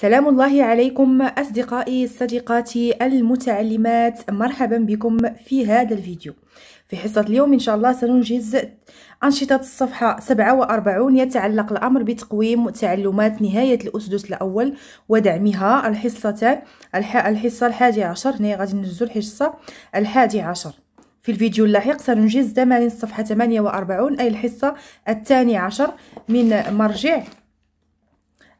سلام الله عليكم أصدقائي صديقاتي المتعلمات مرحبا بكم في هذا الفيديو في حصة اليوم إن شاء الله سننجز أنشطة الصفحة 47 يتعلق الأمر بتقويم تعلمات نهاية الأسدس الأول ودعمها الحصة الحصة الحادي عشر هنا غادي ننجزو الحصة الحادي عشر في الفيديو اللاحق سننجز تمارين الصفحة 48 أي الحصة الثاني عشر من مرجع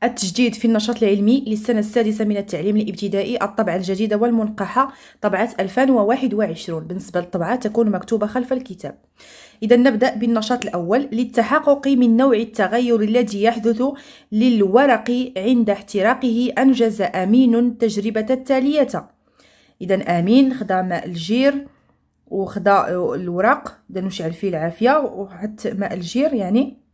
التجديد في النشاط العلمي للسنة السادسة من التعليم الابتدائي الطبعة الجديدة والمنقحة طبعة 2021 بالنسبة للطبعة تكون مكتوبة خلف الكتاب إذا نبدأ بالنشاط الأول للتحقق من نوع التغير الذي يحدث للورق عند احتراقه أنجز أمين التجربة التالية إذا أمين خدا ماء الجير وخدا الوراق إذا نشعل فيه العافية وحط ماء الجير يعني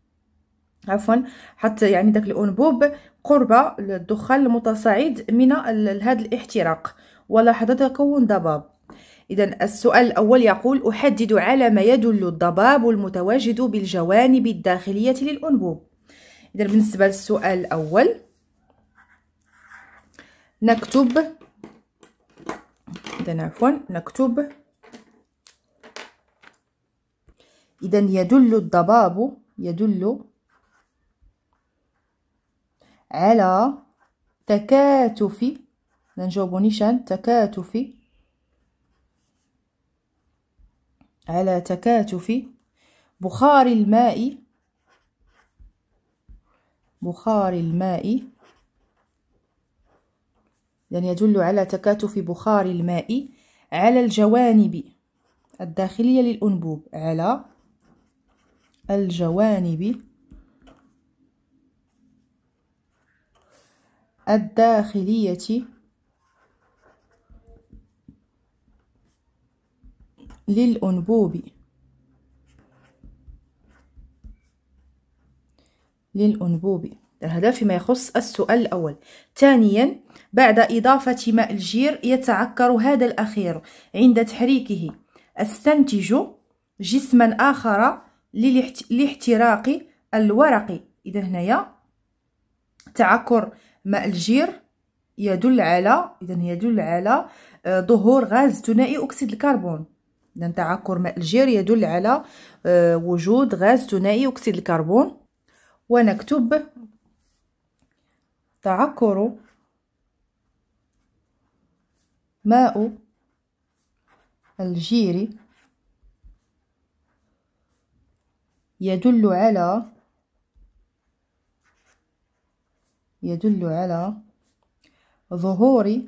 عفوا حتى يعني داك الانبوب قرب الدخان المتصاعد من هذا الاحتراق ولاحظ تكون ضباب إذا السؤال الأول يقول أحدد على ما يدل الضباب المتواجد بالجوانب الداخلية للأنبوب إذا بالنسبة للسؤال الأول نكتب إذا عفوا نكتب إذا يدل الضباب يدل على تكاتف نجاوب نيشان تكاتف على تكاتف بخار الماء بخار الماء يعني يدل على تكاتف بخار الماء على الجوانب الداخلية للأنبوب على الجوانب الداخلية للأنبوب للأنبوب هذا فيما يخص السؤال الأول ثانيا بعد إضافة ماء الجير يتعكر هذا الأخير عند تحريكه استنتج جسما آخر لاحتراق الورق إذا هنايا تعكر ماء الجير يدل على اذا يدل على آه، ظهور غاز ثنائي اكسيد الكربون اذا تعكر ماء الجير يدل على آه، وجود غاز ثنائي اكسيد الكربون ونكتب تعكر ماء الجير يدل على يدل على ظهور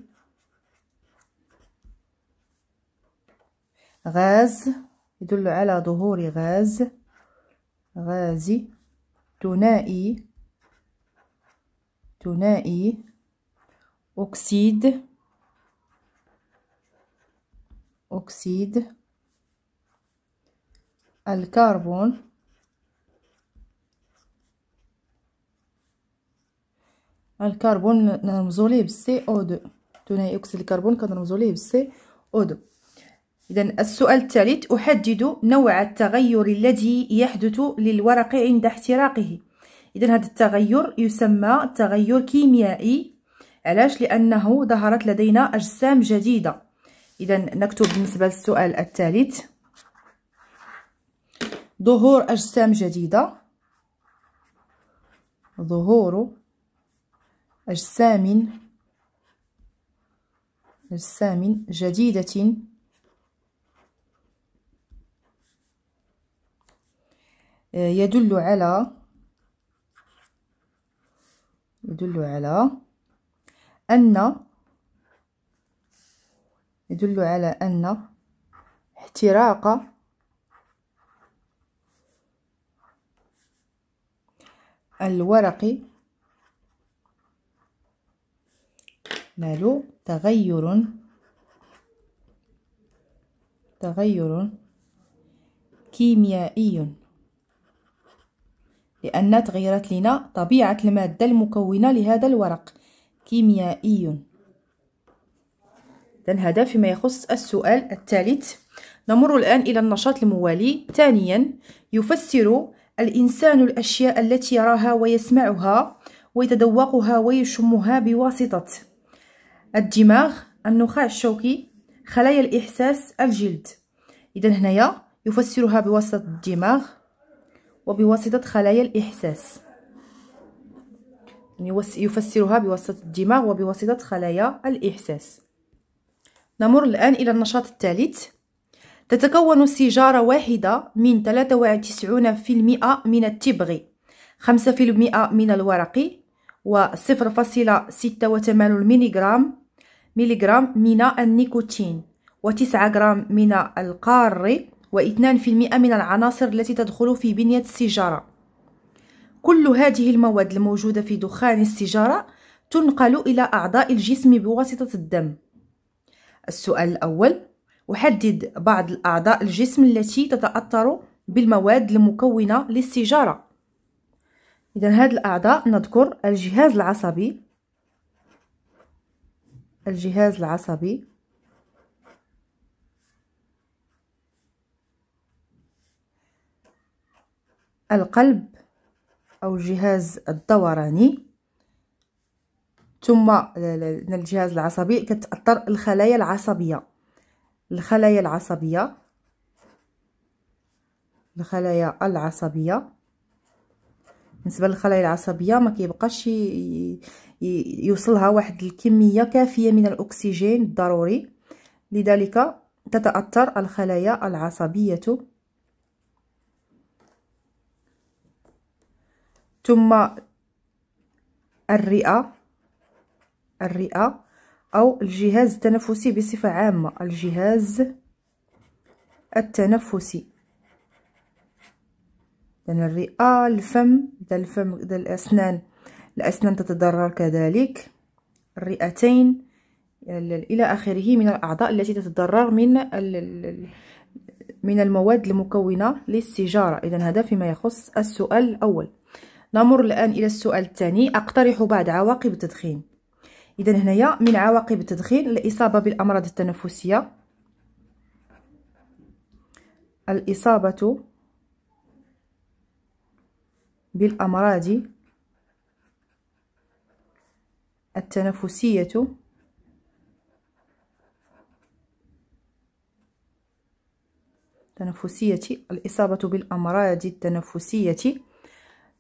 غاز يدل على ظهور غاز غازي ثنائي ثنائي أكسيد أكسيد الكربون الكربون نرمزو ليه بالسي او دو ثنائي اكسيد الكربون كنرمزو ليه بالسي او دو اذا السؤال الثالث احدد نوع التغير الذي يحدث للورق عند احتراقه اذا هذا التغير يسمى تغير كيميائي علاش لانه ظهرت لدينا اجسام جديده اذا نكتب بالنسبه للسؤال الثالث ظهور اجسام جديده ظهور أجسام أجسام جديدة يدل على يدل على أن يدل على أن احتراق الورق يحمل تغير تغير كيميائي لأن تغيرت لنا طبيعة المادة المكونة لهذا الورق كيميائي إذن هذا فيما يخص السؤال الثالث نمر الآن إلى النشاط الموالي ثانيا يفسر الإنسان الأشياء التي يراها ويسمعها ويتذوقها ويشمها بواسطة الدماغ النخاع الشوكي خلايا الإحساس الجلد إذا هنايا يفسرها بواسطة الدماغ وبواسطة خلايا الإحساس يعني يفسرها بواسطة الدماغ وبواسطة خلايا الإحساس نمر الآن إلى النشاط الثالث تتكون السيجارة واحدة من 93% من التبغ 5% من الورق و 0.86 ملغرام ملغرام من النيكوتين وتسعة غرام من القار واثنان في المئة من العناصر التي تدخل في بنية السيجارة كل هذه المواد الموجودة في دخان السيجارة تنقل إلى أعضاء الجسم بواسطة الدم السؤال الأول أحدد بعض الأعضاء الجسم التي تتأثر بالمواد المكونة للسيجارة إذا هاد الأعضاء نذكر الجهاز العصبي الجهاز العصبي القلب أو الجهاز الدوراني ثم الجهاز العصبي كتأثر الخلايا العصبية الخلايا العصبية الخلايا العصبية بالنسبه للخلايا العصبيه ما كيبقاش يوصلها واحد الكميه كافيه من الاكسجين الضروري لذلك تتاثر الخلايا العصبيه ثم الرئه الرئه او الجهاز التنفسي بصفه عامه الجهاز التنفسي لأن الرئة الفم إذا الفم إذا الأسنان الأسنان تتضرر كذلك الرئتين إلى آخره من الأعضاء التي تتضرر من من المواد المكونة للسيجارة إذا هذا فيما يخص السؤال الأول نمر الآن إلى السؤال الثاني أقترح بعض عواقب التدخين إذا هنايا من عواقب التدخين الإصابة بالأمراض التنفسية الإصابة بالأمراض التنفسية تنفسية الإصابة بالأمراض التنفسية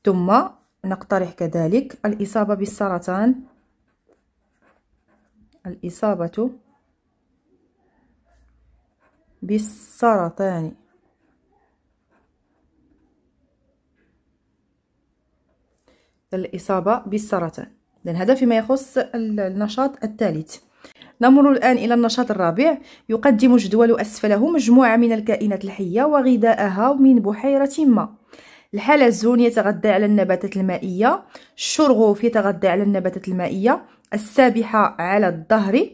ثم نقترح كذلك الإصابة بالسرطان الإصابة بالسرطان الإصابة بالسرطان إذن هذا فيما يخص النشاط الثالث نمر الآن إلى النشاط الرابع يقدم جدول أسفله مجموعة من الكائنات الحية وغذاءها من بحيرة ما الحلزون يتغذى على النباتات المائية الشرغوف يتغذى على النباتات المائية السابحة على الظهر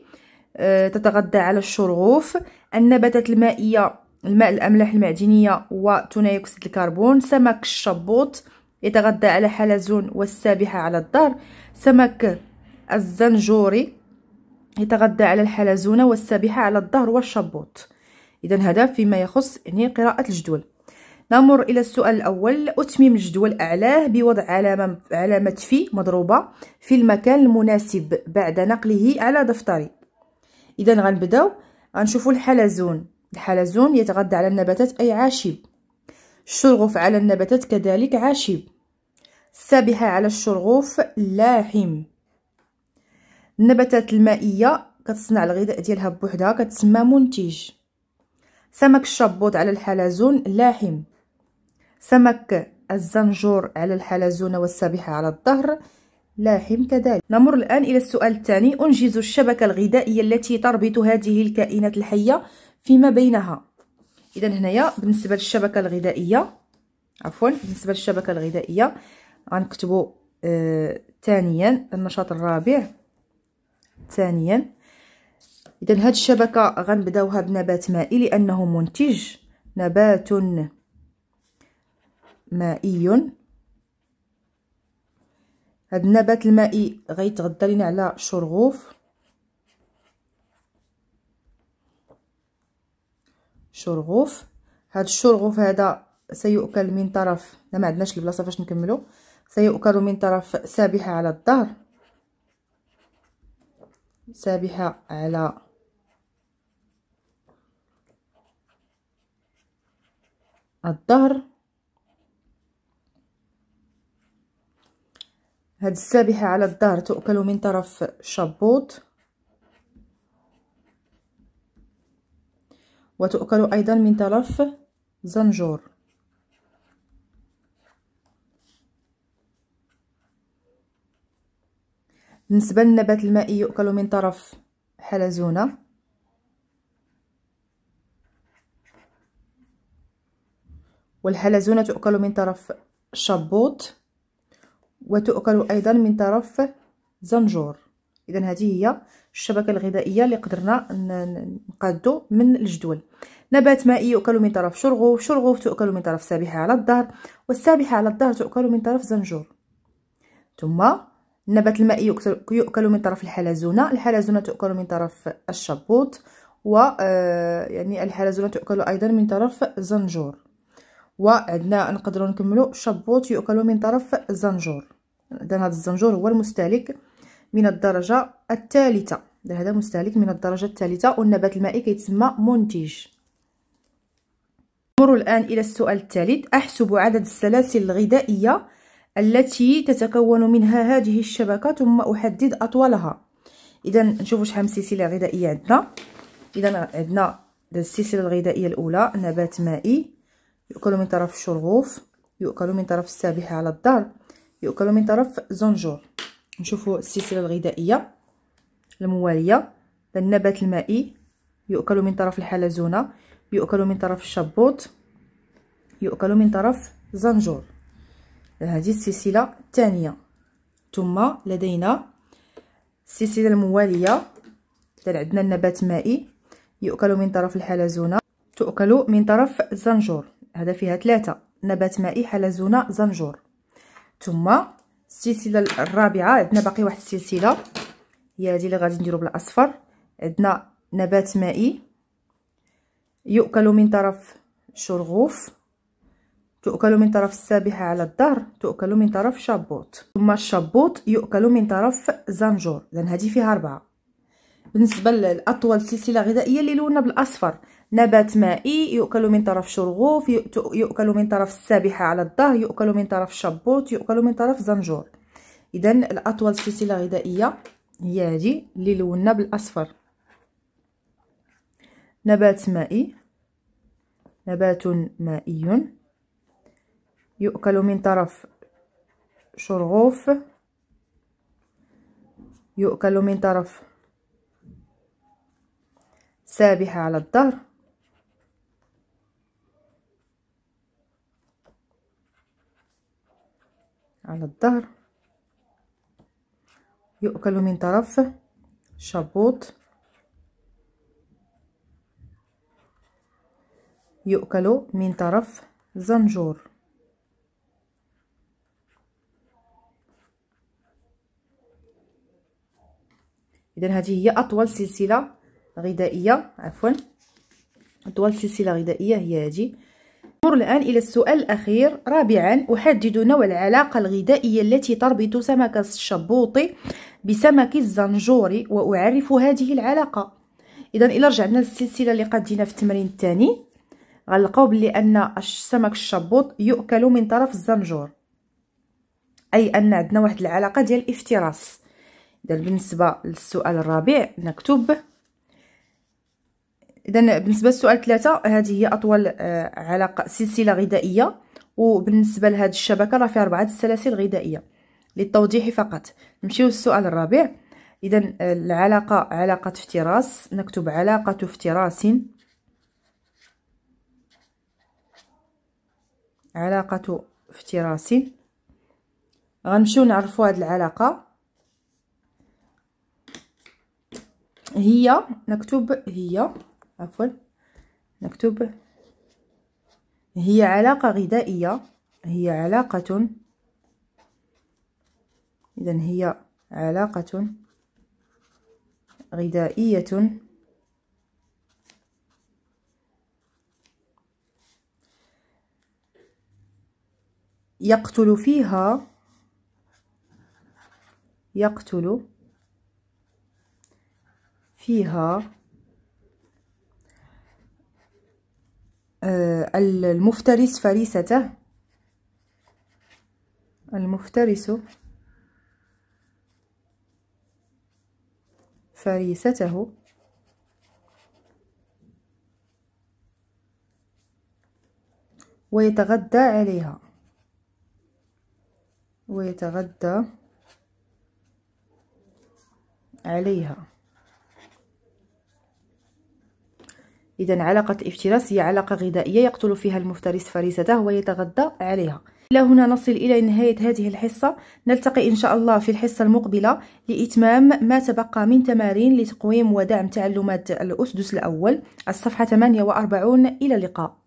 آه، تتغذى على الشرغوف النباتات المائية الماء الأملاح المعدنية وثنائي أكسيد الكربون سمك الشبوط يتغذى على حلزون والسابحة على الدار سمك الزنجوري يتغذى على الحلزونة والسابحة على الظهر والشبوط إذا هذا فيما يخص يعني قراءة الجدول نمر إلى السؤال الأول أتمم الجدول أعلاه بوضع علامة, علامة في مضروبة في المكان المناسب بعد نقله على دفتري إذا غنبداو غنشوفو الحلزون الحلزون يتغذى على النباتات أي عاشب الشرغف على النباتات كذلك عاشب السابحة على الشرغوف اللاحم النباتات المائية كتصنع الغذاء ديالها بوحدها كتسمى منتج سمك الشبوط على الحلزون اللاحم سمك الزنجور على الحلزون والسابحة على الظهر لاحم كذلك نمر الآن إلى السؤال الثاني أنجز الشبكة الغذائية التي تربط هذه الكائنات الحية فيما بينها إذا هنايا بالنسبة للشبكة الغذائية عفوا بالنسبة للشبكة الغذائية غنكتبوا آه، ثانيا النشاط الرابع ثانيا اذا هاد الشبكه غنبداوها بنبات مائي لانه منتج نبات مائي هاد النبات المائي غيتغدى لينا على شرغوف شرغوف هاد الشرغوف هذا سيؤكل من طرف لا ما عندناش البلاصه فاش نكملو سيؤكل من طرف سابحه على الظهر سابحه على الظهر هاد السابحه على الظهر تؤكل من طرف الشبوط وتؤكل ايضا من طرف زنجور بالنسبه للنبات المائي يؤكل من طرف حلزونه والحلزونه تؤكل من طرف شبوط وتؤكل ايضا من طرف زنجور اذا هذه هي الشبكه الغذائيه اللي قدرنا نقادو من الجدول نبات مائي يؤكل من طرف شرغوف شرغوف تؤكل من طرف سابحه على الظهر والسابحه على الظهر تؤكل من طرف زنجور ثم النبات المائي يؤكل من طرف الحلزونة الحلزونة تؤكل من طرف الشبوط و آه، يعني الحلزونة تؤكل أيضا من طرف زنجور وعندنا نقدروا نكملوا الشبوط يؤكل من طرف الزنجور إذن هذا الزنجور هو المستهلك من الدرجة الثالثة ده هذا مستهلك من الدرجة الثالثة والنبات المائي كيتسمى منتج نمر الآن إلى السؤال الثالث أحسب عدد السلاسل الغذائية التي تتكون منها هذه الشبكة ثم أحدد أطولها إذا نشوفوا شحال من سلسلة غذائية عندنا إذا عندنا السلسلة الغذائية الأولى نبات مائي يؤكل من طرف الشرغوف يؤكل من طرف السابحة على الدار يؤكل من طرف زنجور نشوفوا السلسلة الغذائية الموالية النبات المائي يؤكل من طرف الحلزونة يؤكل من طرف الشبوط يؤكل من طرف زنجور هذه السلسله الثانيه ثم لدينا السلسله المواليه حتى عندنا النبات مائي يؤكل من طرف الحلزونه تؤكل من طرف الزنجور هذا فيها ثلاثه نبات مائي حلزونه زنجور ثم السلسله الرابعه عندنا باقي واحد السلسله هي هذه اللي غادي نديرو بالاصفر عندنا نبات مائي يؤكل من طرف شرغوف تؤكل من طرف السابحة على الظهر تؤكل من طرف شابوت ثم الشابوت يؤكل من طرف زنجور لأن هذه فيها أربعة بالنسبة لأطول سلسلة غذائية اللي لونها بالأصفر نبات مائي يؤكل من طرف شرغوف يؤكل من طرف السابحة على الظهر يؤكل من طرف شابوت يؤكل من طرف زنجور إذا الأطول سلسلة غذائية هي هذه اللي لونها بالأصفر نبات مائي نبات مائي يؤكل من طرف شرغوف يؤكل من طرف سابحة على الظهر على الظهر يؤكل من طرف شبوط يؤكل من طرف زنجور اذا هذه هي اطول سلسله غذائيه عفوا اطول سلسله غذائيه هي هذه نمر الآن إلى السؤال الأخير رابعا أحدد نوع العلاقة الغذائية التي تربط سمك الشبوط بسمك الزنجور وأعرف هذه العلاقة إذا الى رجعنا للسلسلة اللي قدينا في التمرين الثاني غنلقاو بلي أن السمك الشبوط يؤكل من طرف الزنجور أي أن عندنا واحد العلاقة ديال الافتراس اذا بالنسبه للسؤال الرابع نكتب اذا بالنسبه للسؤال ثلاثة هذه هي اطول آه، علاقه سلسله غذائيه وبالنسبه لهذه الشبكه راه فيها اربعه السلاسل الغذائيه للتوضيح فقط نمشيو للسؤال الرابع اذا آه، العلاقه علاقه افتراس نكتب علاقه افتراس علاقه افتراس غنمشيو نعرفوا هذه العلاقه هي نكتب هي عفوا نكتب هي علاقة غذائية هي علاقة إذا هي علاقة غذائية يقتل فيها يقتل فيها آه، المفترس فريسته المفترس فريسته ويتغدى عليها ويتغدى عليها إذا علاقة الافتراس هي علاقة غذائية يقتل فيها المفترس فريسته ويتغذى عليها إلى هنا نصل إلى نهاية هذه الحصة نلتقي إن شاء الله في الحصة المقبلة لإتمام ما تبقى من تمارين لتقويم ودعم تعلمات الأسدس الأول الصفحة 48 إلى اللقاء